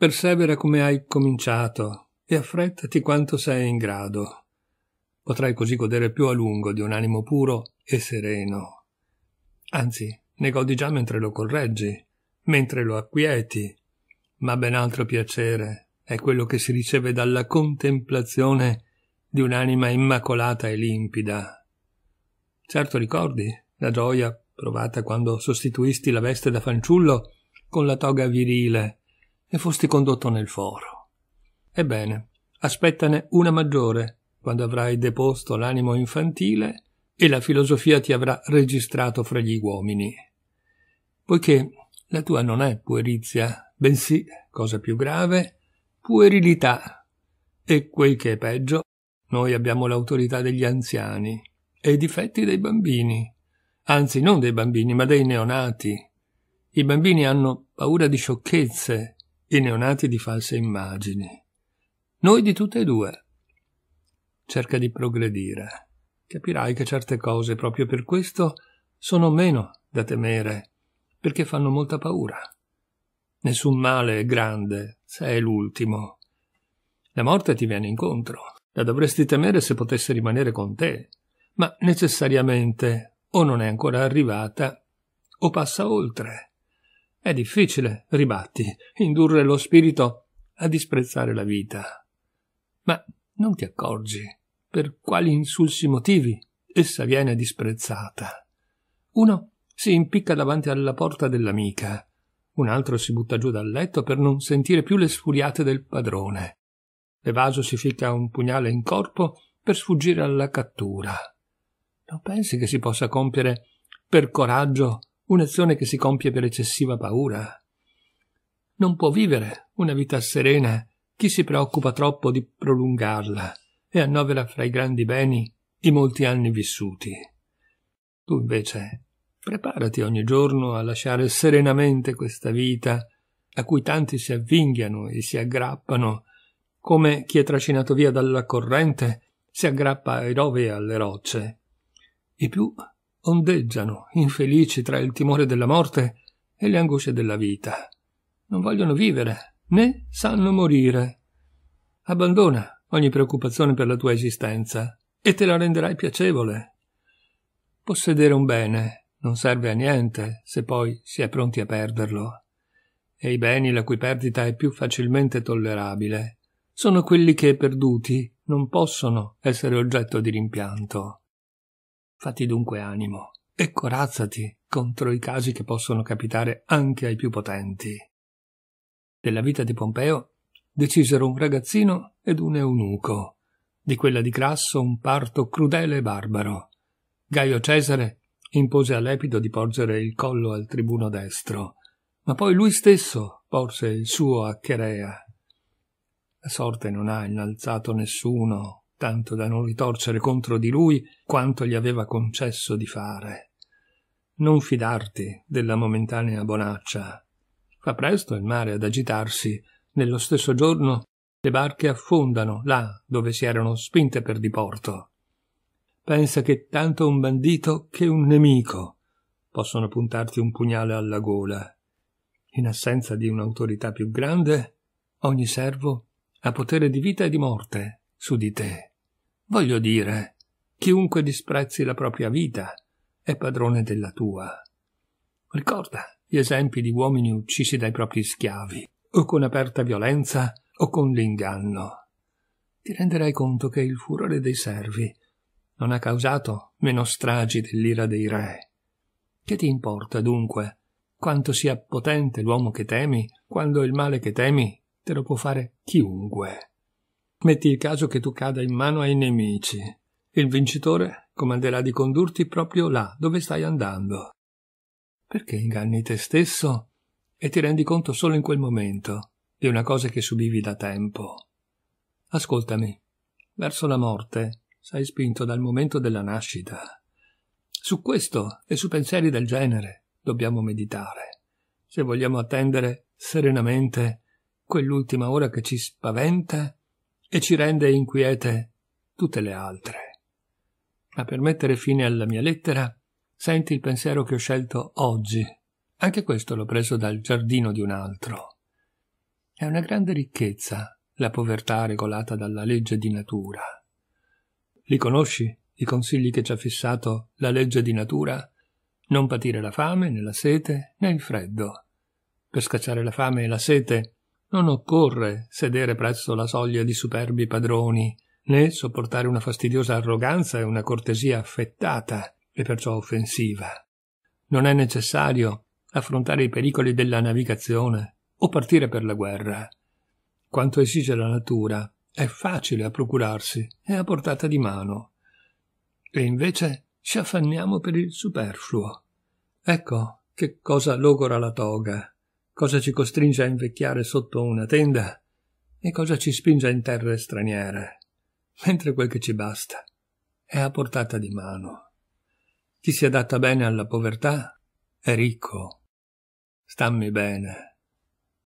Persevera come hai cominciato e affrettati quanto sei in grado. Potrai così godere più a lungo di un animo puro e sereno. Anzi, ne godi già mentre lo correggi, mentre lo acquieti, ma ben altro piacere è quello che si riceve dalla contemplazione di un'anima immacolata e limpida. Certo ricordi la gioia provata quando sostituisti la veste da fanciullo con la toga virile e fosti condotto nel foro. Ebbene, aspettane una maggiore quando avrai deposto l'animo infantile e la filosofia ti avrà registrato fra gli uomini. Poiché la tua non è puerizia, bensì, cosa più grave, puerilità. E quel che è peggio, noi abbiamo l'autorità degli anziani e i difetti dei bambini. Anzi, non dei bambini, ma dei neonati. I bambini hanno paura di sciocchezze i neonati di false immagini. Noi di tutte e due. Cerca di progredire. Capirai che certe cose, proprio per questo, sono meno da temere, perché fanno molta paura. Nessun male è grande, se è l'ultimo. La morte ti viene incontro. La dovresti temere se potesse rimanere con te, ma necessariamente o non è ancora arrivata o passa oltre. È difficile, ribatti, indurre lo spirito a disprezzare la vita. Ma non ti accorgi per quali insulsi motivi essa viene disprezzata. Uno si impicca davanti alla porta dell'amica, un altro si butta giù dal letto per non sentire più le sfuriate del padrone. L'evaso si ficca un pugnale in corpo per sfuggire alla cattura. Non pensi che si possa compiere per coraggio un'azione che si compie per eccessiva paura. Non può vivere una vita serena chi si preoccupa troppo di prolungarla e annovera fra i grandi beni i molti anni vissuti. Tu invece preparati ogni giorno a lasciare serenamente questa vita a cui tanti si avvinghiano e si aggrappano, come chi è trascinato via dalla corrente si aggrappa ai rovi e alle rocce. I più ondeggiano, infelici tra il timore della morte e le angosce della vita. Non vogliono vivere, né sanno morire. Abbandona ogni preoccupazione per la tua esistenza e te la renderai piacevole. Possedere un bene non serve a niente se poi si è pronti a perderlo. E i beni la cui perdita è più facilmente tollerabile sono quelli che, perduti, non possono essere oggetto di rimpianto. Fatti dunque animo e corazzati contro i casi che possono capitare anche ai più potenti. Della vita di Pompeo decisero un ragazzino ed un eunuco, di quella di Crasso un parto crudele e barbaro. Gaio Cesare impose a Lepido di porgere il collo al tribuno destro, ma poi lui stesso porse il suo a Cherea. La sorte non ha innalzato nessuno tanto da non ritorcere contro di lui quanto gli aveva concesso di fare. Non fidarti della momentanea bonaccia. Fa presto il mare ad agitarsi. Nello stesso giorno le barche affondano là dove si erano spinte per diporto. Pensa che tanto un bandito che un nemico possono puntarti un pugnale alla gola. In assenza di un'autorità più grande, ogni servo ha potere di vita e di morte su di te. Voglio dire, chiunque disprezzi la propria vita è padrone della tua. Ricorda gli esempi di uomini uccisi dai propri schiavi, o con aperta violenza o con l'inganno. Ti renderai conto che il furore dei servi non ha causato meno stragi dell'ira dei re. Che ti importa dunque quanto sia potente l'uomo che temi, quando il male che temi te lo può fare chiunque? Metti il caso che tu cada in mano ai nemici. Il vincitore comanderà di condurti proprio là dove stai andando. Perché inganni te stesso e ti rendi conto solo in quel momento di una cosa che subivi da tempo? Ascoltami. Verso la morte sei spinto dal momento della nascita. Su questo e su pensieri del genere dobbiamo meditare, se vogliamo attendere serenamente quell'ultima ora che ci spaventa e ci rende inquiete tutte le altre. Ma per mettere fine alla mia lettera, senti il pensiero che ho scelto oggi. Anche questo l'ho preso dal giardino di un altro. È una grande ricchezza la povertà regolata dalla legge di natura. Li conosci i consigli che ci ha fissato la legge di natura? Non patire la fame, né la sete, né il freddo. Per scacciare la fame e la sete non occorre sedere presso la soglia di superbi padroni, né sopportare una fastidiosa arroganza e una cortesia affettata e perciò offensiva. Non è necessario affrontare i pericoli della navigazione o partire per la guerra. Quanto esige la natura è facile a procurarsi e a portata di mano. E invece ci affanniamo per il superfluo. Ecco che cosa logora la toga cosa ci costringe a invecchiare sotto una tenda e cosa ci spinge in terre straniere, mentre quel che ci basta è a portata di mano. Chi si adatta bene alla povertà è ricco. Stammi bene.